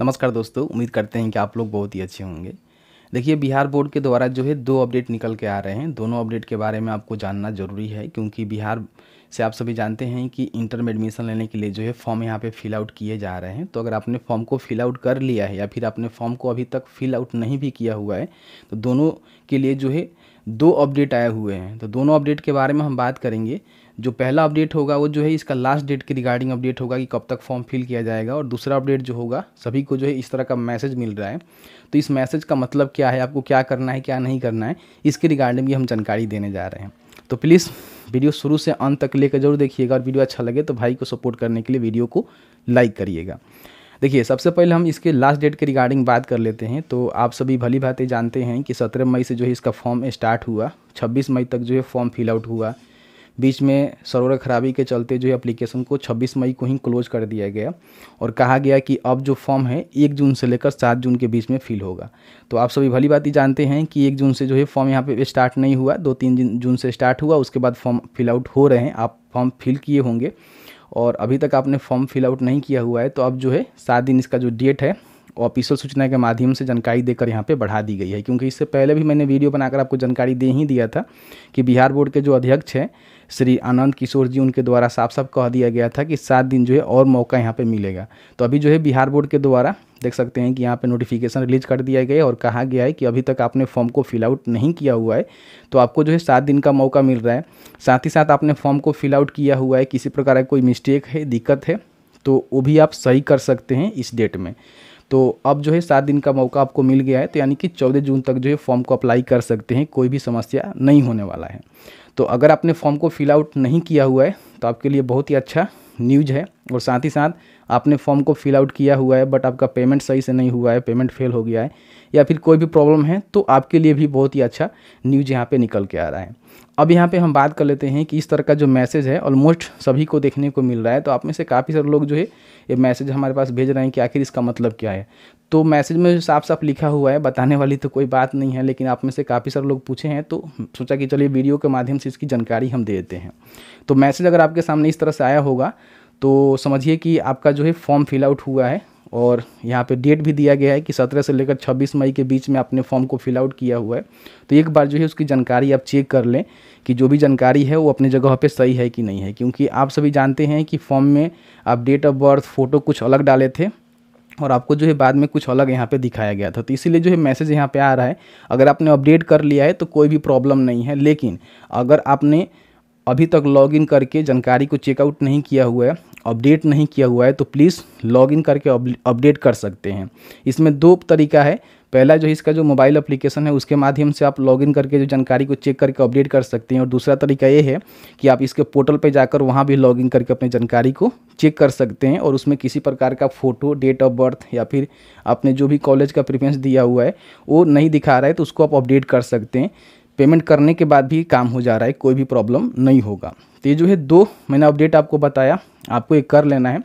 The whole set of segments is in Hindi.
नमस्कार दोस्तों उम्मीद करते हैं कि आप लोग बहुत ही अच्छे होंगे देखिए बिहार बोर्ड के द्वारा जो है दो अपडेट निकल के आ रहे हैं दोनों अपडेट के बारे में आपको जानना जरूरी है क्योंकि बिहार से आप सभी जानते हैं कि इंटर में एडमिशन लेने के लिए जो है फॉर्म यहाँ पे फिल आउट किए जा रहे हैं तो अगर आपने फॉर्म को फिल आउट कर लिया है या फिर आपने फॉर्म को अभी तक फिल आउट नहीं भी किया हुआ है तो दोनों के लिए जो है दो अपडेट आए हुए हैं तो दोनों अपडेट के बारे में हम बात करेंगे जो पहला अपडेट होगा वो जो है इसका लास्ट डेट के रिगार्डिंग अपडेट होगा कि कब तक फॉर्म फिल किया जाएगा और दूसरा अपडेट जो होगा सभी को जो है इस तरह का मैसेज मिल रहा है तो इस मैसेज का मतलब क्या है आपको क्या करना है क्या नहीं करना है इसके रिगार्डिंग भी हम जानकारी देने जा रहे हैं तो प्लीज़ वीडियो शुरू से अंत तक लेकर जरूर देखिएगा और वीडियो अच्छा लगे तो भाई को सपोर्ट करने के लिए वीडियो को लाइक करिएगा देखिए सबसे पहले हम इसके लास्ट डेट के रिगार्डिंग बात कर लेते हैं तो आप सभी भली भांति जानते हैं कि सत्रह मई से जो है इसका फॉर्म स्टार्ट हुआ छब्बीस मई तक जो है फॉर्म फिल आउट हुआ बीच में सर्वर खराबी के चलते जो है एप्लीकेशन को 26 मई को ही क्लोज कर दिया गया और कहा गया कि अब जो फॉर्म है एक जून से लेकर सात जून के बीच में फिल होगा तो आप सभी भली बात ही जानते हैं कि एक जून से जो है फॉर्म यहाँ पर स्टार्ट नहीं हुआ दो तीन जून से स्टार्ट हुआ उसके बाद फॉर्म फिल आउट हो रहे हैं आप फॉर्म फिल किए होंगे और अभी तक आपने फॉर्म फिल आउट नहीं किया हुआ है तो अब जो है सात दिन इसका जो डेट है ऑफिशियल सूचना के माध्यम से जानकारी देकर यहाँ पे बढ़ा दी गई है क्योंकि इससे पहले भी मैंने वीडियो बनाकर आपको जानकारी दे ही दिया था कि बिहार बोर्ड के जो अध्यक्ष हैं श्री आनंद किशोर जी उनके द्वारा साफ साफ कह दिया गया था कि सात दिन जो है और मौका यहाँ पर मिलेगा तो अभी जो है बिहार बोर्ड के द्वारा देख सकते हैं कि यहाँ पर नोटिफिकेशन रिलीज कर दिया गया है और कहा गया है कि अभी तक आपने फॉर्म को फिल आउट नहीं किया हुआ है तो आपको जो है सात दिन का मौका मिल रहा है साथ ही साथ आपने फॉर्म को फिल आउट किया हुआ है किसी प्रकार का कोई मिस्टेक है दिक्कत है तो वो भी आप सही कर सकते हैं इस डेट में तो अब जो है सात दिन का मौका आपको मिल गया है तो यानी कि चौदह जून तक जो है फॉर्म को अप्लाई कर सकते हैं कोई भी समस्या नहीं होने वाला है तो अगर आपने फॉर्म को फिलआउट नहीं किया हुआ है तो आपके लिए बहुत ही अच्छा न्यूज है और साथ ही साथ आपने फॉर्म को फिल आउट किया हुआ है बट आपका पेमेंट सही से नहीं हुआ है पेमेंट फेल हो गया है या फिर कोई भी प्रॉब्लम है तो आपके लिए भी बहुत ही अच्छा न्यूज़ यहाँ पे निकल के आ रहा है अब यहाँ पे हम बात कर लेते हैं कि इस तरह का जो मैसेज है ऑलमोस्ट सभी को देखने को मिल रहा है तो आप में से काफ़ी सारे लोग जो है ये मैसेज हमारे पास भेज रहे हैं कि आखिर इसका मतलब क्या है तो मैसेज में साफ साफ लिखा हुआ है बताने वाली तो कोई बात नहीं है लेकिन आप में से काफ़ी सारे लोग पूछे हैं तो सोचा कि चलिए वीडियो के माध्यम से इसकी जानकारी हम दे देते हैं तो मैसेज अगर आपके सामने इस तरह से आया होगा तो समझिए कि आपका जो है फॉर्म फिल आउट हुआ है और यहाँ पे डेट भी दिया गया है कि 17 से लेकर 26 मई के बीच में आपने फॉर्म को फिल आउट किया हुआ है तो एक बार जो है उसकी जानकारी आप चेक कर लें कि जो भी जानकारी है वो अपने जगह पे सही है कि नहीं है क्योंकि आप सभी जानते हैं कि फॉर्म में आप डेट ऑफ बर्थ फ़ोटो कुछ अलग डाले थे और आपको जो है बाद में कुछ अलग यहाँ पे दिखाया गया था तो इसीलिए जो है मैसेज यहाँ पे आ रहा है अगर आपने अपडेट कर लिया है तो कोई भी प्रॉब्लम नहीं है लेकिन अगर आपने अभी तक लॉगिन करके जानकारी को चेकआउट नहीं किया हुआ है अपडेट नहीं किया हुआ है तो प्लीज़ लॉगिन करके अपडेट कर सकते हैं इसमें दो तरीका है पहला जो इसका जो मोबाइल एप्लीकेशन है उसके माध्यम से आप लॉगिन करके जो जानकारी को चेक करके अपडेट कर सकते हैं और दूसरा तरीका ये है कि आप इसके पोर्टल पर जाकर वहाँ भी लॉगिन करके अपनी जानकारी को चेक कर सकते हैं और उसमें किसी प्रकार का फ़ोटो डेट ऑफ बर्थ या फिर आपने जो भी कॉलेज का प्रिफ्रेंस दिया हुआ है वो नहीं दिखा रहा है तो उसको आप अपडेट कर सकते हैं पेमेंट करने के बाद भी काम हो जा रहा है कोई भी प्रॉब्लम नहीं होगा तो ये जो है दो मैंने अपडेट आपको बताया आपको ये कर लेना है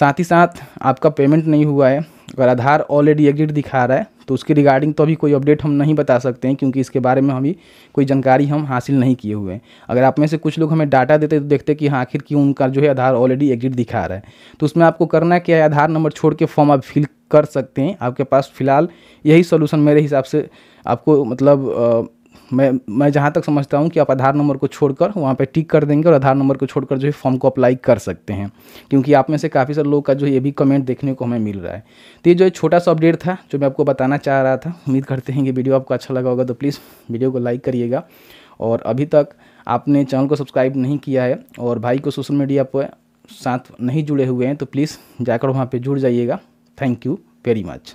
साथ ही साथ आपका पेमेंट नहीं हुआ है अगर आधार ऑलरेडी एग्जिट दिखा रहा है तो उसके रिगार्डिंग तो अभी कोई अपडेट हम नहीं बता सकते हैं क्योंकि इसके बारे में अभी कोई जानकारी हम हासिल नहीं किए हुए हैं अगर आप में से कुछ लोग हमें डाटा देते तो देखते कि हाँ आखिर क्यों उनका जो है आधार ऑलरेडी एग्जिट दिखा रहा है तो उसमें आपको करना क्या है आधार नंबर छोड़ के फॉर्म आप फिल कर सकते हैं आपके पास फिलहाल यही सोल्यूशन मेरे हिसाब से आपको मतलब मैं मैं जहाँ तक समझता हूँ कि आप आधार नंबर को छोड़कर वहाँ पे टिक कर देंगे और आधार नंबर को छोड़कर जो है फॉर्म को अप्लाई कर सकते हैं क्योंकि आप में से काफ़ी सारे लोग का जो है ये भी कमेंट देखने को हमें मिल रहा है तो ये जो है छोटा सा अपडेट था जो मैं आपको बताना चाह रहा था उम्मीद करते हैं कि वीडियो आपको अच्छा लगा होगा तो प्लीज़ वीडियो को लाइक करिएगा और अभी तक आपने चैनल को सब्सक्राइब नहीं किया है और भाई को सोशल मीडिया पर साथ नहीं जुड़े हुए हैं तो प्लीज़ जाकर वहाँ पर जुड़ जाइएगा थैंक यू वेरी मच